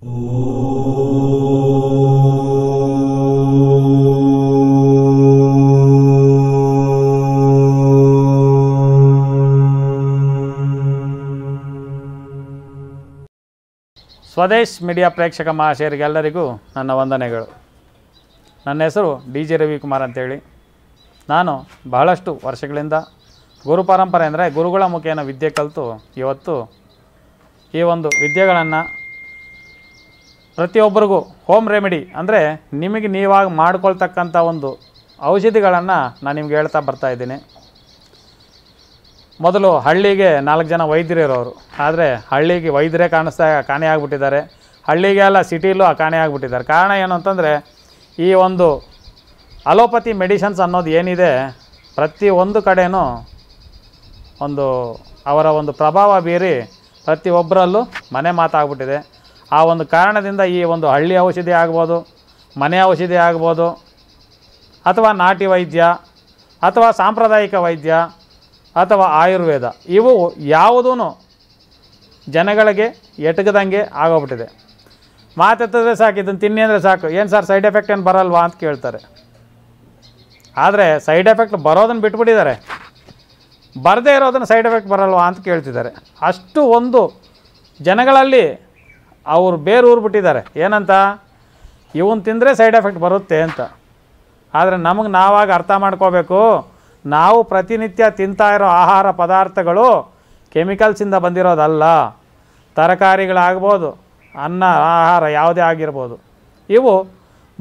Swadesh media ಪ್ರೇಕ್ಷಕ ಮಹಾಶಯರಿಗೆಲ್ಲರಿಗೂ ನನ್ನ ವಂದನೆಗಳು ನನ್ನ ಹೆಸರು ಡಿ ಜೆ ರವಿಕುಮಾರ್ ಅಂತೇಳಿ ನಾನು ಬಹಳಷ್ಟು ವರ್ಷಗಳಿಂದ ಗುರು ಪರಂಪರೆ ಅಂದರೆ ಗುರುಗಳ ಮುಖೇನ ವಿದ್ಯೆ ಕಲಿತು ಇವತ್ತು ಈ ಒಂದು ವಿದ್ಯೆಗಳನ್ನು ಪ್ರತಿಯೊಬ್ಬರಿಗೂ ಹೋಮ್ ರೆಮಿಡಿ ಅಂದರೆ ನಿಮಗೆ ನೀವಾಗ ಮಾಡ್ಕೊಳ್ತಕ್ಕಂಥ ಒಂದು ಔಷಧಿಗಳನ್ನು ನಾನು ನಿಮ್ಗೆ ಹೇಳ್ತಾ ಬರ್ತಾ ಇದ್ದೀನಿ ಮೊದಲು ಹಳ್ಳಿಗೆ ನಾಲ್ಕು ಜನ ಇರೋರು ಆದರೆ ಹಳ್ಳಿಗೆ ವೈದ್ಯರೇ ಕಾಣಿಸ್ತಾ ಕಾಣೆ ಆಗಿಬಿಟ್ಟಿದ್ದಾರೆ ಹಳ್ಳಿಗೆ ಅಲ್ಲ ಸಿಟಿಲೂ ಕಾಣೆ ಆಗಿಬಿಟ್ಟಿದ್ದಾರೆ ಕಾರಣ ಏನು ಅಂತಂದರೆ ಈ ಒಂದು ಅಲೋಪತಿ ಮೆಡಿಷನ್ಸ್ ಅನ್ನೋದು ಏನಿದೆ ಪ್ರತಿಯೊಂದು ಕಡೆಯೂ ಒಂದು ಅವರ ಒಂದು ಪ್ರಭಾವ ಬೀರಿ ಪ್ರತಿಯೊಬ್ಬರಲ್ಲೂ ಮನೆ ಮಾತಾಗ್ಬಿಟ್ಟಿದೆ ಆ ಒಂದು ಕಾರಣದಿಂದ ಈ ಒಂದು ಹಳ್ಳಿ ಔಷಧಿ ಆಗ್ಬೋದು ಮನೆ ಔಷಧಿ ಆಗ್ಬೋದು ಅಥವಾ ನಾಟಿ ವೈದ್ಯ ಅಥವಾ ಸಾಂಪ್ರದಾಯಿಕ ವೈದ್ಯ ಅಥವಾ ಆಯುರ್ವೇದ ಇವು ಯಾವುದೂ ಜನಗಳಿಗೆ ಎಟಗದಂಗೆ ಆಗೋಗ್ಬಿಟ್ಟಿದೆ ಮಾತೆತ್ತಿದ್ರೆ ಸಾಕು ಇದನ್ನು ತಿನ್ನಿ ಅಂದರೆ ಸಾಕು ಏನು ಸರ್ ಸೈಡ್ ಎಫೆಕ್ಟ್ ಏನು ಬರಲ್ವಾ ಅಂತ ಕೇಳ್ತಾರೆ ಆದರೆ ಸೈಡ್ ಎಫೆಕ್ಟ್ ಬರೋದನ್ನು ಬಿಟ್ಬಿಟ್ಟಿದ್ದಾರೆ ಬರದೇ ಇರೋದನ್ನು ಸೈಡ್ ಎಫೆಕ್ಟ್ ಬರಲ್ವಾ ಅಂತ ಕೇಳ್ತಿದ್ದಾರೆ ಅಷ್ಟು ಒಂದು ಜನಗಳಲ್ಲಿ ಅವರು ಬೇರೆ ಊರು ಬಿಟ್ಟಿದ್ದಾರೆ ಏನಂತ ಇವನು ತಿಂದರೆ ಸೈಡ್ ಎಫೆಕ್ಟ್ ಬರುತ್ತೆ ಅಂತ ಆದರೆ ನಮಗೆ ನಾವಾಗ ಅರ್ಥ ಮಾಡ್ಕೋಬೇಕು ನಾವು ಪ್ರತಿನಿತ್ಯ ತಿಂತಾ ಇರೋ ಆಹಾರ ಪದಾರ್ಥಗಳು ಕೆಮಿಕಲ್ಸಿಂದ ಬಂದಿರೋದಲ್ಲ ತರಕಾರಿಗಳಾಗ್ಬೋದು ಅನ್ನ ಆಹಾರ ಯಾವುದೇ ಆಗಿರ್ಬೋದು ಇವು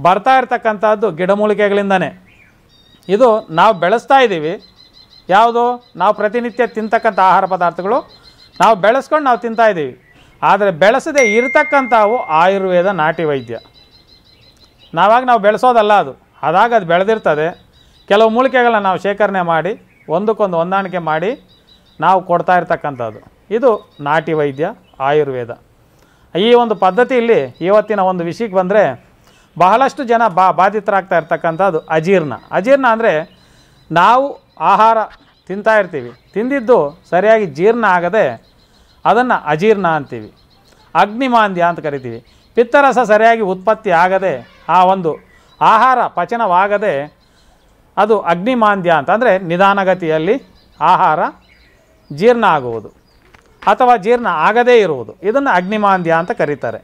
ಬರ್ತಾ ಇರ್ತಕ್ಕಂಥದ್ದು ಗಿಡಮೂಲಿಕೆಗಳಿಂದನೇ ಇದು ನಾವು ಬೆಳೆಸ್ತಾ ಇದ್ದೀವಿ ಯಾವುದು ನಾವು ಪ್ರತಿನಿತ್ಯ ತಿಂತಕ್ಕಂಥ ಆಹಾರ ಪದಾರ್ಥಗಳು ನಾವು ಬೆಳೆಸ್ಕೊಂಡು ನಾವು ತಿಂತಾ ಆದರೆ ಬೆಳೆಸದೆ ಇರತಕ್ಕಂಥವು ಆಯುರ್ವೇದ ನಾಟಿ ವೈದ್ಯ ನಾವಾಗ ನಾವು ಬೆಳೆಸೋದಲ್ಲ ಅದು ಅದಾಗ ಅದು ಬೆಳೆದಿರ್ತದೆ ಕೆಲವು ಮೂಲಿಕೆಗಳನ್ನ ನಾವು ಶೇಖರಣೆ ಮಾಡಿ ಒಂದಕ್ಕೊಂದು ಹೊಂದಾಣಿಕೆ ಮಾಡಿ ನಾವು ಕೊಡ್ತಾ ಇರ್ತಕ್ಕಂಥದ್ದು ಇದು ನಾಟಿ ವೈದ್ಯ ಆಯುರ್ವೇದ ಈ ಒಂದು ಪದ್ಧತಿಯಲ್ಲಿ ಇವತ್ತಿನ ಒಂದು ವಿಷಯಕ್ಕೆ ಬಂದರೆ ಬಹಳಷ್ಟು ಜನ ಬಾ ಬಾಧಿತರಾಗ್ತಾ ಇರ್ತಕ್ಕಂಥದ್ದು ಅಜೀರ್ಣ ಅಜೀರ್ಣ ಅಂದರೆ ನಾವು ಆಹಾರ ತಿಂತಾ ಇರ್ತೀವಿ ತಿಂದಿದ್ದು ಸರಿಯಾಗಿ ಜೀರ್ಣ ಆಗದೆ ಅದನ್ನು ಅಜೀರ್ಣ ಅಂತೀವಿ ಅಗ್ನಿಮಾಂದ್ಯ ಅಂತ ಕರಿತೀವಿ ಪಿತ್ತರಸ ಸರಿಯಾಗಿ ಉತ್ಪತ್ತಿ ಆಗದೆ ಆ ಒಂದು ಆಹಾರ ಪಚನವಾಗದೆ ಅದು ಅಗ್ನಿಮಾಂದ್ಯ ಅಂತ ಅಂದರೆ ನಿಧಾನಗತಿಯಲ್ಲಿ ಆಹಾರ ಜೀರ್ಣ ಆಗುವುದು ಅಥವಾ ಜೀರ್ಣ ಆಗದೇ ಇರುವುದು ಇದನ್ನು ಅಗ್ನಿಮಾಂದ್ಯ ಅಂತ ಕರೀತಾರೆ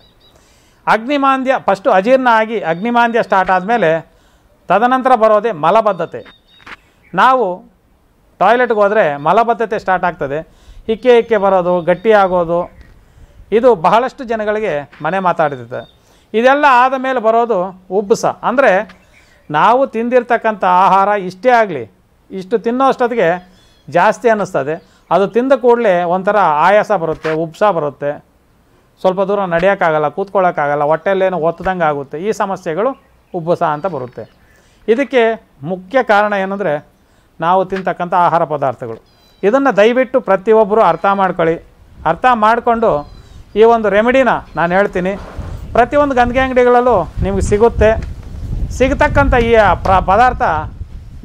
ಅಗ್ನಿಮಾಂದ್ಯ ಫಸ್ಟು ಅಜೀರ್ಣ ಆಗಿ ಅಗ್ನಿಮಾಂದ್ಯ ಸ್ಟಾರ್ಟ್ ಆದಮೇಲೆ ತದನಂತರ ಬರೋದೇ ಮಲಬದ್ಧತೆ ನಾವು ಟಾಯ್ಲೆಟ್ಗೆ ಹೋದರೆ ಮಲಬದ್ಧತೆ ಸ್ಟಾರ್ಟ್ ಆಗ್ತದೆ ಹಿಕ್ಕೆ ಹಿಕ್ಕೆ ಬರೋದು ಗಟ್ಟಿಯಾಗೋದು ಇದು ಬಹಳಷ್ಟು ಜನಗಳಿಗೆ ಮನೆ ಮಾತಾಡಿರ್ತದೆ ಇದೆಲ್ಲ ಆದ ಮೇಲೆ ಬರೋದು ಉಬ್ಬಸ ಅಂದರೆ ನಾವು ತಿಂದಿರ್ತಕ್ಕಂಥ ಆಹಾರ ಇಷ್ಟೇ ಆಗಲಿ ಇಷ್ಟು ತಿನ್ನೋ ಅಷ್ಟೊತ್ತಿಗೆ ಜಾಸ್ತಿ ಅನ್ನಿಸ್ತದೆ ಅದು ತಿಂದ ಕೂಡಲೇ ಒಂಥರ ಆಯಾಸ ಬರುತ್ತೆ ಉಬ್ಸ ಬರುತ್ತೆ ಸ್ವಲ್ಪ ದೂರ ನಡೆಯೋಕ್ಕಾಗಲ್ಲ ಕೂತ್ಕೊಳ್ಳೋಕ್ಕಾಗಲ್ಲ ಹೊಟ್ಟೆಲ್ಲೇನು ಒತ್ತದಂಗೆ ಆಗುತ್ತೆ ಈ ಸಮಸ್ಯೆಗಳು ಉಬ್ಬಸ ಅಂತ ಬರುತ್ತೆ ಇದಕ್ಕೆ ಮುಖ್ಯ ಕಾರಣ ಏನಂದರೆ ನಾವು ತಿಂತಕ್ಕಂಥ ಆಹಾರ ಪದಾರ್ಥಗಳು ಇದನ್ನು ದಯವಿಟ್ಟು ಪ್ರತಿಯೊಬ್ಬರು ಅರ್ಥ ಮಾಡ್ಕೊಳ್ಳಿ ಅರ್ಥ ಮಾಡಿಕೊಂಡು ಈ ಒಂದು ರೆಮಿಡಿನ ನಾನು ಹೇಳ್ತೀನಿ ಪ್ರತಿಯೊಂದು ಗಂದಿಗೆ ಅಂಗಡಿಗಳಲ್ಲೂ ನಿಮಗೆ ಸಿಗುತ್ತೆ ಸಿಗತಕ್ಕಂಥ ಈ ಪ್ರ ಪದಾರ್ಥ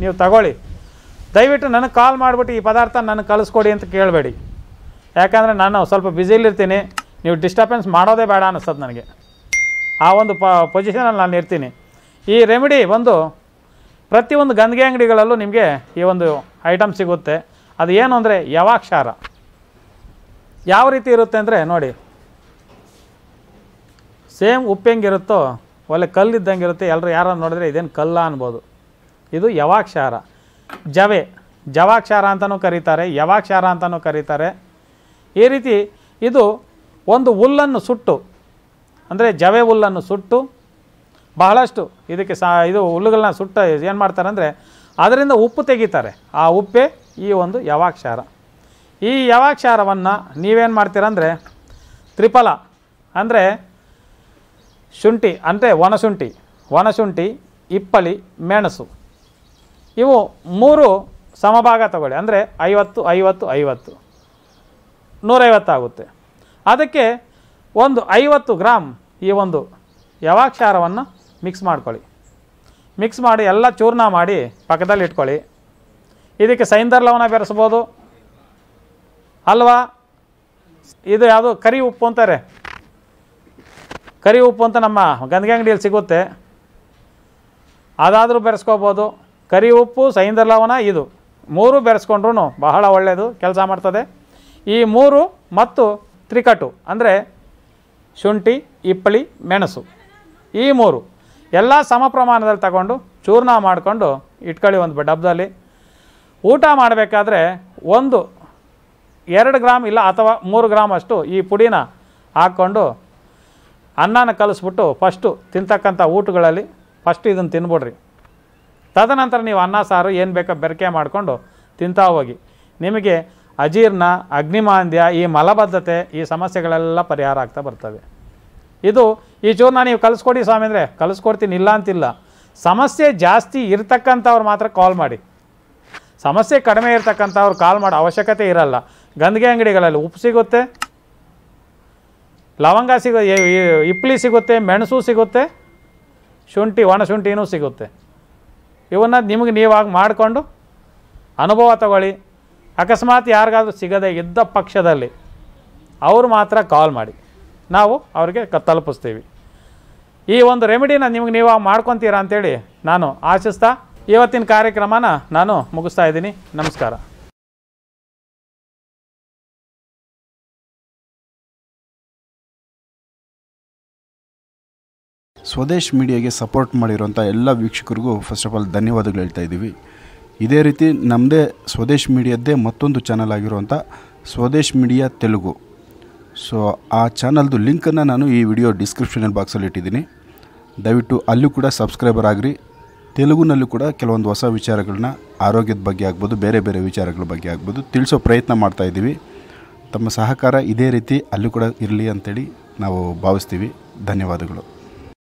ನೀವು ತಗೊಳ್ಳಿ ದಯವಿಟ್ಟು ನನಗೆ ಕಾಲ್ ಮಾಡಿಬಿಟ್ಟು ಈ ಪದಾರ್ಥ ನನಗೆ ಕಳಿಸ್ಕೊಡಿ ಅಂತ ಕೇಳಬೇಡಿ ಯಾಕಂದರೆ ನಾನು ಸ್ವಲ್ಪ ಬ್ಯುಸಿಲಿರ್ತೀನಿ ನೀವು ಡಿಸ್ಟರ್ಬೆನ್ಸ್ ಮಾಡೋದೇ ಬೇಡ ಅನ್ನಿಸ್ತದೆ ನನಗೆ ಆ ಒಂದು ಪ ಪೊಸಿಷನಲ್ಲಿ ನಾನು ಇರ್ತೀನಿ ಈ ರೆಮಿಡಿ ಒಂದು ಪ್ರತಿಯೊಂದು ಗಂದಿಗೆ ಅಂಗಡಿಗಳಲ್ಲೂ ನಿಮಗೆ ಈ ಒಂದು ಐಟಮ್ ಸಿಗುತ್ತೆ ಅದು ಏನು ಅಂದರೆ ಯವಾಕ್ಷಾರ ಯಾವ ರೀತಿ ಇರುತ್ತೆ ಅಂದರೆ ನೋಡಿ ಸೇಮ್ ಉಪ್ಪು ಹೆಂಗಿರುತ್ತೋ ಒಳ್ಳೆ ಕಲ್ಲಿದ್ದಂಗೆ ಇರುತ್ತೆ ಎಲ್ಲರೂ ಯಾರನ್ನು ನೋಡಿದ್ರೆ ಇದೇನು ಕಲ್ಲ ಅನ್ಬೋದು ಇದು ಯವಾಕ್ಷಾರ ಜವೆ ಜವಾಕ್ಷಾರ ಅಂತಲೂ ಕರೀತಾರೆ ಯವಾಕ್ಷಾರ ಅಂತಲೂ ಕರೀತಾರೆ ಈ ರೀತಿ ಇದು ಒಂದು ಹುಲ್ಲನ್ನು ಸುಟ್ಟು ಅಂದರೆ ಜವೆ ಹುಲ್ಲನ್ನು ಸುಟ್ಟು ಬಹಳಷ್ಟು ಇದಕ್ಕೆ ಸಾ ಇದು ಹುಲ್ಲುಗಳನ್ನ ಸುಟ್ಟ ಏನು ಮಾಡ್ತಾರೆ ಅಂದರೆ ಅದರಿಂದ ಉಪ್ಪು ತೆಗಿತಾರೆ ಆ ಉಪ್ಪೆ ಈ ಒಂದು ಯವಾಕ್ಷಾರ ಈ ಯವಾಕ್ಷಾರವನ್ನು ನೀವೇನು ಮಾಡ್ತೀರಂದರೆ ತ್ರಿಫಲ ಅಂದರೆ ಶುಂಠಿ ಅಂದರೆ ಒಣಶುಂಠಿ ಒಣಶುಂಠಿ ಇಪ್ಪಳಿ ಮೆಣಸು ಇವು ಮೂರು ಸಮಭಾಗ ತಗೊಳ್ಳಿ ಅಂದರೆ ಐವತ್ತು ಐವತ್ತು ಐವತ್ತು ನೂರೈವತ್ತಾಗುತ್ತೆ ಅದಕ್ಕೆ ಒಂದು ಐವತ್ತು ಗ್ರಾಮ್ ಈ ಒಂದು ಯವಾಕ್ಷಾರವನ್ನು ಮಿಕ್ಸ್ ಮಾಡ್ಕೊಳ್ಳಿ ಮಿಕ್ಸ್ ಮಾಡಿ ಎಲ್ಲ ಚೂರ್ಣ ಮಾಡಿ ಪಕ್ಕದಲ್ಲಿ ಇಟ್ಕೊಳ್ಳಿ ಇದಕ್ಕೆ ಲವಣ ಬೆರೆಸ್ಬೋದು ಅಲ್ವಾ ಇದು ಯಾವುದು ಕರಿ ಉಪ್ಪು ಅಂತಾರೆ ಕರಿ ಉಪ್ಪು ಅಂತ ನಮ್ಮ ಗಂದಿಗೆ ಅಂಗಡಿಯಲ್ಲಿ ಸಿಗುತ್ತೆ ಅದಾದರೂ ಬೆರೆಸ್ಕೋಬೋದು ಕರಿ ಉಪ್ಪು ಲವಣ ಇದು ಮೂರು ಬೆರೆಸ್ಕೊಂಡ್ರೂ ಬಹಳ ಒಳ್ಳೆಯದು ಕೆಲಸ ಮಾಡ್ತದೆ ಈ ಮೂರು ಮತ್ತು ತ್ರಿಕಟು ಅಂದರೆ ಶುಂಠಿ ಇಪ್ಪಳಿ ಮೆಣಸು ಈ ಮೂರು ಎಲ್ಲ ಸಮ ಪ್ರಮಾಣದಲ್ಲಿ ತಗೊಂಡು ಚೂರ್ಣ ಮಾಡಿಕೊಂಡು ಇಟ್ಕೊಳ್ಳಿ ಒಂದು ಡಬ್ಬದಲ್ಲಿ ಊಟ ಮಾಡಬೇಕಾದ್ರೆ ಒಂದು ಎರಡು ಗ್ರಾಮ್ ಇಲ್ಲ ಅಥವಾ ಮೂರು ಗ್ರಾಮ್ ಅಷ್ಟು ಈ ಪುಡಿನ ಹಾಕ್ಕೊಂಡು ಅನ್ನನ ಕಲಿಸ್ಬಿಟ್ಟು ಫಸ್ಟು ತಿಂತಕ್ಕಂಥ ಊಟಗಳಲ್ಲಿ ಫಸ್ಟ್ ಇದನ್ನು ತಿನ್ಬಿಡ್ರಿ ತದನಂತರ ನೀವು ಅನ್ನ ಸಾರು ಏನು ಬೇಕೋ ಬೆರಕೆ ಮಾಡಿಕೊಂಡು ತಿಂತಾ ಹೋಗಿ ನಿಮಗೆ ಅಜೀರ್ಣ ಅಗ್ನಿಮಾಂದ್ಯ ಈ ಮಲಬದ್ಧತೆ ಈ ಸಮಸ್ಯೆಗಳೆಲ್ಲ ಪರಿಹಾರ ಆಗ್ತಾ ಬರ್ತವೆ ಇದು ಈ ಚೂರ್ನ ನೀವು ಕಲಿಸ್ಕೊಡಿ ಸ್ವಾಮಿ ಅಂದರೆ ಕಲಿಸ್ಕೊಡ್ತೀನಿ ಇಲ್ಲ ಅಂತಿಲ್ಲ ಸಮಸ್ಯೆ ಜಾಸ್ತಿ ಇರ್ತಕ್ಕಂಥವ್ರು ಮಾತ್ರ ಕಾಲ್ ಮಾಡಿ ಸಮಸ್ಯೆ ಕಡಿಮೆ ಇರ್ತಕ್ಕಂಥವ್ರು ಕಾಲ್ ಮಾಡೋ ಅವಶ್ಯಕತೆ ಇರಲ್ಲ ಗಂದಿಗೆ ಅಂಗಡಿಗಳಲ್ಲಿ ಉಪ್ಪು ಸಿಗುತ್ತೆ ಲವಂಗ ಸಿಗೋ ಇಪ್ಲಿ ಸಿಗುತ್ತೆ ಮೆಣಸು ಸಿಗುತ್ತೆ ಶುಂಠಿ ಒಣ ಶುಂಠಿನೂ ಸಿಗುತ್ತೆ ಇವನ್ನ ನಿಮಗೆ ನೀವಾಗ ಮಾಡಿಕೊಂಡು ಅನುಭವ ತಗೊಳ್ಳಿ ಅಕಸ್ಮಾತ್ ಯಾರಿಗಾದ್ರೂ ಸಿಗದೆ ಇದ್ದ ಪಕ್ಷದಲ್ಲಿ ಅವರು ಮಾತ್ರ ಕಾಲ್ ಮಾಡಿ ನಾವು ಅವ್ರಿಗೆ ತಲುಪಿಸ್ತೀವಿ ಈ ಒಂದು ರೆಮಿಡಿನ ನಿಮಗೆ ನೀವಾಗ ಮಾಡ್ಕೊತೀರಾ ಅಂಥೇಳಿ ನಾನು ಆಶಿಸ್ತಾ ಇವತ್ತಿನ ಕಾರ್ಯಕ್ರಮನ ನಾನು ಮುಗಿಸ್ತಾ ಇದ್ದೀನಿ ನಮಸ್ಕಾರ ಸ್ವದೇಶ್ ಮೀಡಿಯಾಗೆ ಸಪೋರ್ಟ್ ಮಾಡಿರೋಂಥ ಎಲ್ಲ ವೀಕ್ಷಕರಿಗೂ ಫಸ್ಟ್ ಆಫ್ ಆಲ್ ಧನ್ಯವಾದಗಳು ಹೇಳ್ತಾ ಇದ್ದೀವಿ ಇದೇ ರೀತಿ ನಮ್ಮದೇ ಸ್ವದೇಶ್ ಮೀಡಿಯಾದ್ದೇ ಮತ್ತೊಂದು ಚಾನಲ್ ಆಗಿರುವಂಥ ಸ್ವದೇಶ್ ಮೀಡಿಯಾ ತೆಲುಗು ಸೊ ಆ ಚಾನಲ್ದು ಲಿಂಕನ್ನು ನಾನು ಈ ವಿಡಿಯೋ ಡಿಸ್ಕ್ರಿಪ್ಷನ್ ಬಾಕ್ಸಲ್ಲಿ ಇಟ್ಟಿದ್ದೀನಿ ದಯವಿಟ್ಟು ಅಲ್ಲೂ ಕೂಡ ಸಬ್ಸ್ಕ್ರೈಬರ್ ಆಗಿರಿ ತೆಲುಗುನಲ್ಲೂ ಕೂಡ ಕೆಲವೊಂದು ಹೊಸ ವಿಚಾರಗಳನ್ನ ಆರೋಗ್ಯದ ಬಗ್ಗೆ ಆಗ್ಬೋದು ಬೇರೆ ಬೇರೆ ವಿಚಾರಗಳ ಬಗ್ಗೆ ಆಗ್ಬೋದು ತಿಳಿಸೋ ಪ್ರಯತ್ನ ಇದ್ದೀವಿ ತಮ್ಮ ಸಹಕಾರ ಇದೇ ರೀತಿ ಅಲ್ಲೂ ಕೂಡ ಇರಲಿ ಅಂಥೇಳಿ ನಾವು ಭಾವಿಸ್ತೀವಿ ಧನ್ಯವಾದಗಳು